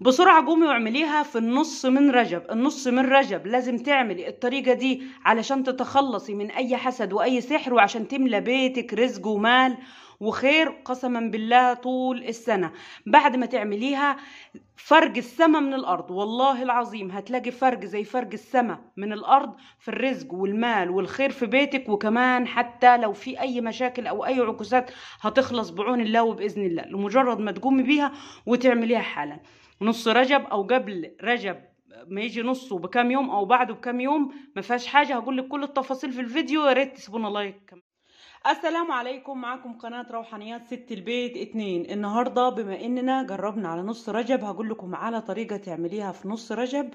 بسرعة قومي واعمليها في النص من رجب النص من رجب لازم تعملي الطريقة دي علشان تتخلصي من أي حسد وأي سحر وعشان تملى بيتك رزق ومال وخير قسما بالله طول السنة بعد ما تعمليها فرق السما من الأرض والله العظيم هتلاقي فرق زي فرق السما من الأرض في الرزق والمال والخير في بيتك وكمان حتى لو في أي مشاكل أو أي عكوسات هتخلص بعون الله وبإذن الله لمجرد ما تقومي بيها وتعمليها حالا نص رجب او قبل رجب ما يجي نصه بكام يوم او بعده بكام يوم ما فيهاش حاجه هقول لك كل التفاصيل في الفيديو يا ريت تسيبونا لايك كمان السلام عليكم معاكم قناة روحانيات ست البيت اتنين النهاردة بما اننا جربنا على نص رجب هقول لكم على طريقة تعمليها في نص رجب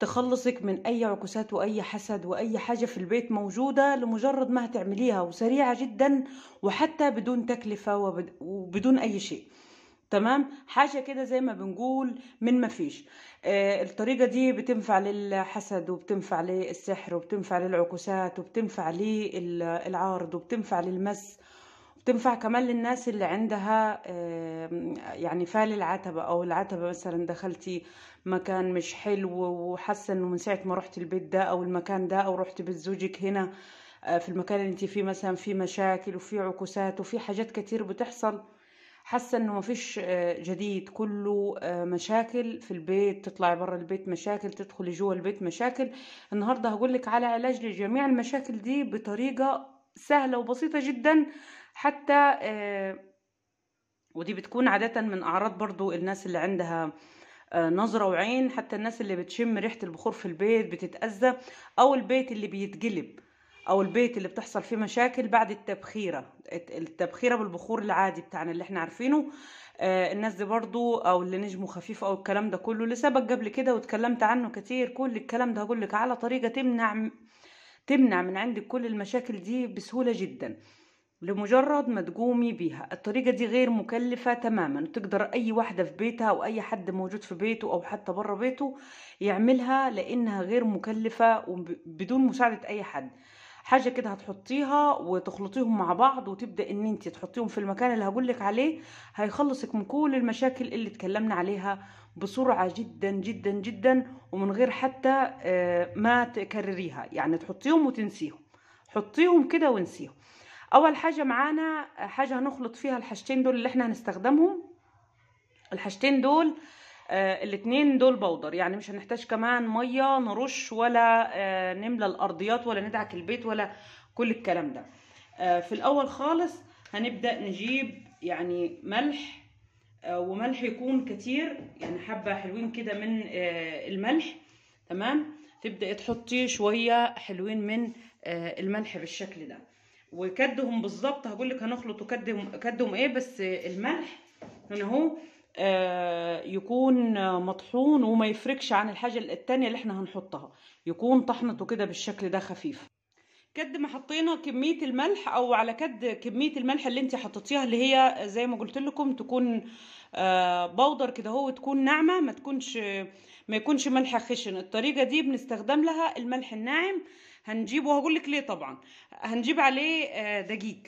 تخلصك من اي عكوسات واي حسد واي حاجة في البيت موجودة لمجرد ما هتعمليها وسريعة جدا وحتى بدون تكلفة وبدون اي شيء تمام حاجه كده زي ما بنقول من ما فيش آه الطريقه دي بتنفع للحسد وبتنفع للسحر وبتنفع للعكوسات وبتنفع للعارض وبتنفع للمس وبتنفع كمان للناس اللي عندها آه يعني فال العتبه او العتبه مثلا دخلتي مكان مش حلو وحاسه انه من ساعه ما رحت البيت ده او المكان ده او رحت بيت زوجك هنا آه في المكان اللي انت فيه مثلا في مشاكل وفي عكوسات وفي حاجات كتير بتحصل حاسه انه ما فيش آه، جديد كله آه، مشاكل في البيت تطلع بره البيت مشاكل تدخلي جوه البيت مشاكل النهارده هقول لك على علاج لجميع المشاكل دي بطريقه سهله وبسيطه جدا حتى آه، ودي بتكون عاده من اعراض برضو الناس اللي عندها نظرة وعين حتى الناس اللي بتشم ريحة البخور في البيت بتتأذى أو البيت اللي بيتقلب او البيت اللي بتحصل فيه مشاكل بعد التبخيرة التبخيرة بالبخور العادي بتاعنا اللي احنا عارفينه آه الناس دي برضو او اللي نجمه خفيف او الكلام ده كله اللي سبق قبل كده واتكلمت عنه كتير كل الكلام ده هقولك على طريقة تمنع تمنع من عندك كل المشاكل دي بسهولة جدا لمجرد ما تقومي بيها الطريقة دي غير مكلفة تماما تقدر أي واحدة في بيتها أو أي حد موجود في بيته أو حتى بره بيته يعملها لأنها غير مكلفة وبدون مساعدة أي حد حاجه كده هتحطيها وتخلطيهم مع بعض وتبدا ان انت تحطيهم في المكان اللي هقولك عليه هيخلصك من كل المشاكل اللي اتكلمنا عليها بسرعه جدا جدا جدا ومن غير حتى آه، ما تكرريها يعني تحطيهم وتنسيهم حطيهم كده وانسيهم اول حاجه معانا حاجه هنخلط فيها الحاجتين دول اللي احنا هنستخدمهم الحاجتين دول آه، الاتنين دول بودر يعني مش هنحتاج كمان ميه نرش ولا آه، نملى الارضيات ولا ندعك البيت ولا كل الكلام ده آه، في الاول خالص هنبدا نجيب يعني ملح وملح يكون كتير يعني حبه حلوين كده من الملح تمام تبداي تحطي شويه حلوين من الملح بالشكل ده وكدهم بالظبط هقول لك هنخلط كدهم كدهم ايه بس الملح هنا اهو آه، يكون مطحون وما يفركش عن الحاجة التانية اللي احنا هنحطها يكون طحنته كده بالشكل ده خفيف كد ما حطينا كمية الملح او على كد كمية الملح اللي انت حطيتيها اللي هي زي ما قلت لكم تكون بودر آه، كده هو تكون ناعمة ما تكونش ما يكونش ملح خشن الطريقة دي بنستخدم لها الملح الناعم هنجيبه وهقول لك ليه طبعا هنجيب عليه آه، دقيق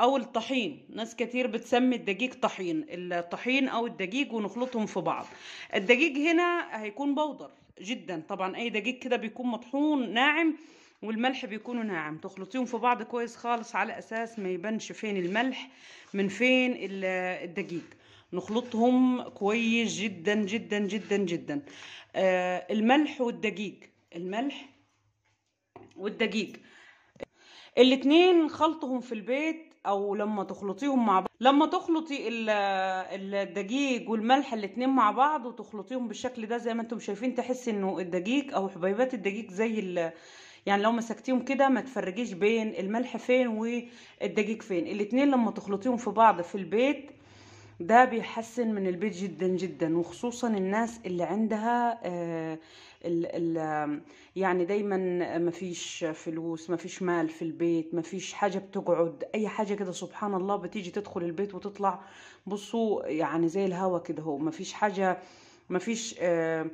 او الطحين ناس كتير بتسمي الدجيج طحين الطحين او الدجيج ونخلطهم في بعض الدجيج هنا هيكون بودر جدا طبعا اي دجيج كده بيكون مطحون ناعم والملح بيكونوا ناعم تخلطيهم في بعض كويس خالص على اساس ما يبانش فين الملح من فين الدجيج نخلطهم كويس جدا جدا جدا جدا آه الملح والدجيج الملح والدجيج الاتنين خلطهم في البيت او لما تخلطيهم مع بعض لما تخلطي الدجيج والملح الاتنين مع بعض وتخلطيهم بالشكل ده زي ما انتم شايفين تحسي انه الدجيج او حبيبات الدجيج زي ال... يعني لو مسكتيهم كده ما تفرجيش بين الملح فين والدجيج فين الاتنين لما تخلطيهم في بعض في البيت ده بيحسن من البيت جدا جدا وخصوصا الناس اللي عندها الـ آه، الـ يعني دايما مفيش فلوس مفيش مال في البيت مفيش حاجة بتقعد اي حاجة كده سبحان الله بتيجي تدخل البيت وتطلع بصوا يعني زي الهوا كده هو مفيش حاجة مفيش آه،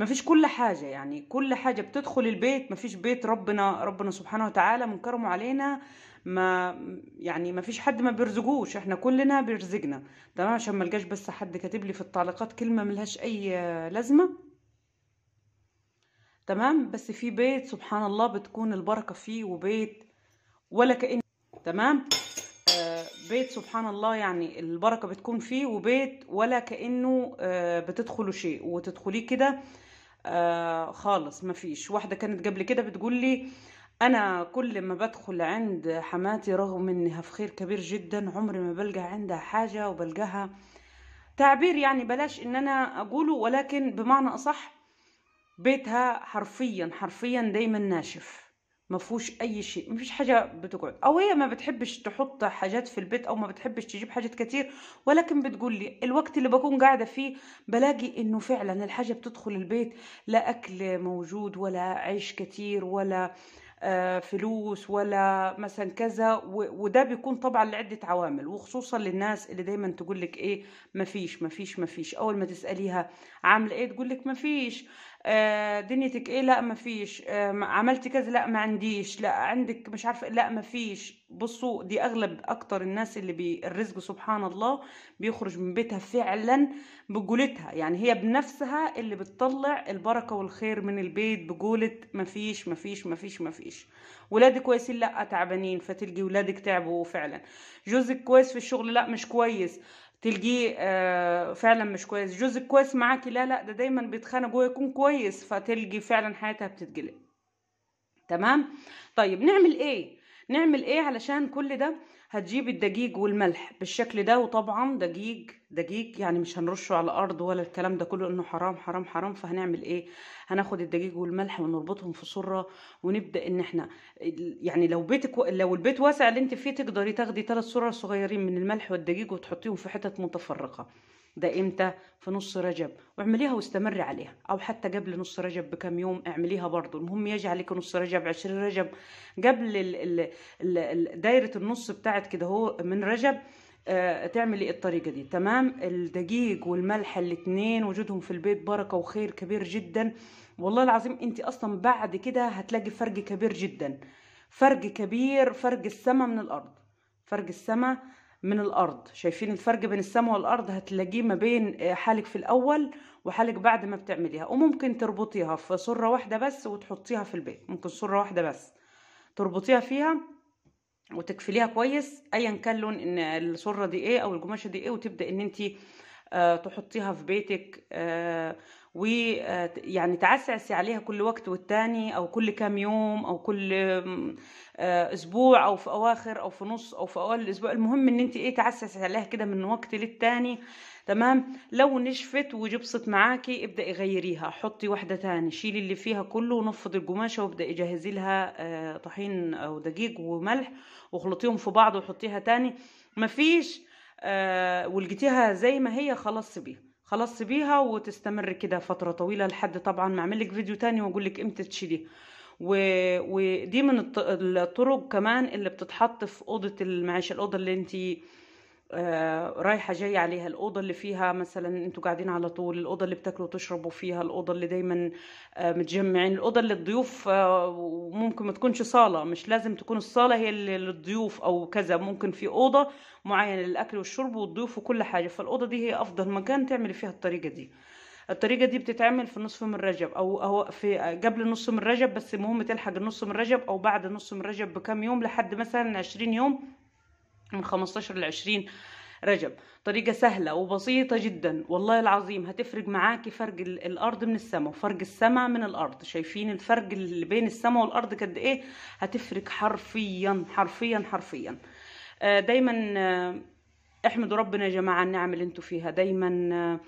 مفيش كل حاجة يعني كل حاجة بتدخل البيت مفيش بيت ربنا ربنا سبحانه وتعالى من كرمه علينا ما يعني ما فيش حد ما بيرزقوش احنا كلنا بيرزقنا تمام عشان ما لقاش بس حد كاتب لي في التعليقات كلمه ملهاش اي لازمه تمام بس في بيت سبحان الله بتكون البركه فيه وبيت ولا كأن تمام آه، بيت سبحان الله يعني البركه بتكون فيه وبيت ولا كانه آه، بتدخله شيء وتدخليه كده آه، خالص ما فيش واحده كانت قبل كده بتقول لي أنا كل ما بدخل عند حماتي رغم إنها في خير كبير جدا عمري ما بلقى عندها حاجة وبلقاها تعبير يعني بلاش إن أنا أقوله ولكن بمعنى أصح بيتها حرفيا حرفيا دايما ناشف ما فيهوش اي شيء ما فيش حاجه بتقعد او هي ما بتحبش تحط حاجات في البيت او ما بتحبش تجيب حاجات كتير ولكن بتقول لي الوقت اللي بكون قاعده فيه بلاقي انه فعلا الحاجه بتدخل البيت لا اكل موجود ولا عيش كتير ولا آه آه، فلوس ولا مثلا كذا وده بيكون طبعا لعده عوامل وخصوصا للناس اللي دايما تقول لك ايه مفيش مفيش مفيش اول ما تساليها عامله ايه تقول لك مفيش آه، دنيتك ايه لا ما فيش آه، عملت كذا لا ما عنديش لا عندك مش عارفه لا ما فيش بصوا دي اغلب اكتر الناس اللي بي الرزق سبحان الله بيخرج من بيتها فعلا بجولتها يعني هي بنفسها اللي بتطلع البركه والخير من البيت بجوله ما فيش ما فيش ولادك كويسين لا تعبانين فتلقي ولادك تعبوا فعلا جوزك كويس في الشغل لا مش كويس تلقيه آه، فعلا مش كويس جوز كويس معاكي لا لا ده دايما بيتخانق هو يكون كويس فتلقي فعلا حياتها بتتقلب تمام طيب نعمل ايه نعمل ايه علشان كل ده هتجيب الدقيق والملح بالشكل ده وطبعا دقيق دقيق يعني مش هنرشه على الارض ولا الكلام ده كله انه حرام حرام حرام فهنعمل ايه هناخد الدقيق والملح ونربطهم في صره ونبدا ان احنا يعني لو بيتك و... لو البيت واسع اللي انت فيه تقدري تاخدي ثلاث صور صغيرين من الملح والدقيق وتحطيهم في حتت متفرقه ده امتى في نص رجب واعمليها واستمري عليها او حتى قبل نص رجب بكم يوم اعمليها برضو المهم يجعلك نص رجب عشرين رجب قبل دايره النص بتاعت كده هو من رجب آه، تعملي الطريقة دي تمام الدقيق والملح الاتنين وجودهم في البيت بركة وخير كبير جدا والله العظيم انت اصلا بعد كده هتلاقي فرق كبير جدا فرق كبير فرق السماء من الارض فرق السماء من الارض شايفين الفرق بين السماء والارض هتلاقيه ما بين آه، حالك في الاول وحالك بعد ما بتعمليها وممكن تربطيها في صرة واحده بس وتحطيها في البيت ممكن صرة واحده بس تربطيها فيها وتكفليها كويس ايا كان لون ان الصرة دي ايه او القماشه دي ايه وتبدا ان انتي آه، تحطيها في بيتك آه، ويعني آه، تعسعسي عليها كل وقت والتاني او كل كام يوم او كل اسبوع او في اواخر او في نص او في اول الاسبوع المهم ان انت ايه تعسعسي عليها كده من وقت للتاني تمام لو نشفت وجبصت معاكي ابداي غيريها حطي واحده تاني شيلي اللي فيها كله ونفض القماشه وابداي جهزي لها طحين او دقيق وملح واخلطيهم في بعض وحطيها تاني مفيش آه، ولقيتيها زي ما هي خلاص بيها خلاص بيها وتستمر كده فتره طويله لحد طبعا ما اعمل لك فيديو تاني واقول لك امتى تشيليها و... ودي من الطرق كمان اللي بتتحط في اوضه المعيشه الاوضه اللي انت آه، رايحه جايه عليها الاوضه اللي فيها مثلا انتوا قاعدين على طول الاوضه اللي بتاكلوا وتشربوا فيها الاوضه اللي دايما آه، متجمعين الاوضه اللي الضيوف آه، ممكن ما تكونش صاله مش لازم تكون الصاله هي اللي للضيوف او كذا ممكن في اوضه معينه للاكل والشرب والضيوف وكل حاجه فالاوضه دي هي افضل مكان تعملي فيها الطريقه دي الطريقه دي بتتعمل في نصف من رجب او أو في قبل نص من رجب بس المهم تلحق النص من رجب او بعد نص من رجب بكام يوم لحد مثلا عشرين يوم من 15 ل 20 رجب طريقة سهلة وبسيطة جدا والله العظيم هتفرق معاكي فرق الأرض من السماء وفرق السماء من الأرض شايفين الفرق اللي بين السماء والأرض قد إيه هتفرق حرفيا حرفيا حرفيا آه، دايما آه، احمدوا ربنا يا جماعة النعم اللي انتوا فيها دايما آه،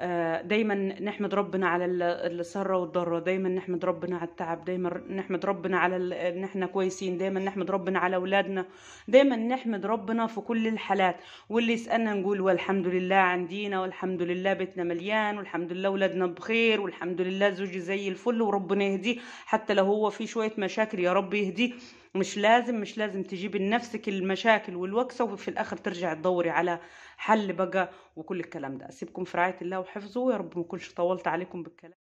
آه، دايما نحمد ربنا على السره والضره دايما نحمد ربنا على التعب دايما نحمد ربنا على ان احنا كويسين دايما نحمد ربنا على اولادنا دايما نحمد ربنا في كل الحالات واللي يسالنا نقول والحمد لله عندينا والحمد لله بيتنا مليان والحمد لله اولادنا بخير والحمد لله زوجي زي الفل وربنا يهديه حتى لو هو في شويه مشاكل يا رب يهديه مش لازم مش لازم تجيب لنفسك المشاكل والوكسة وفي الآخر ترجع تدوري على حل بقى وكل الكلام ده أسيبكم في رعاية الله وحفظه ويا رب ما كلش طولت عليكم بالكلام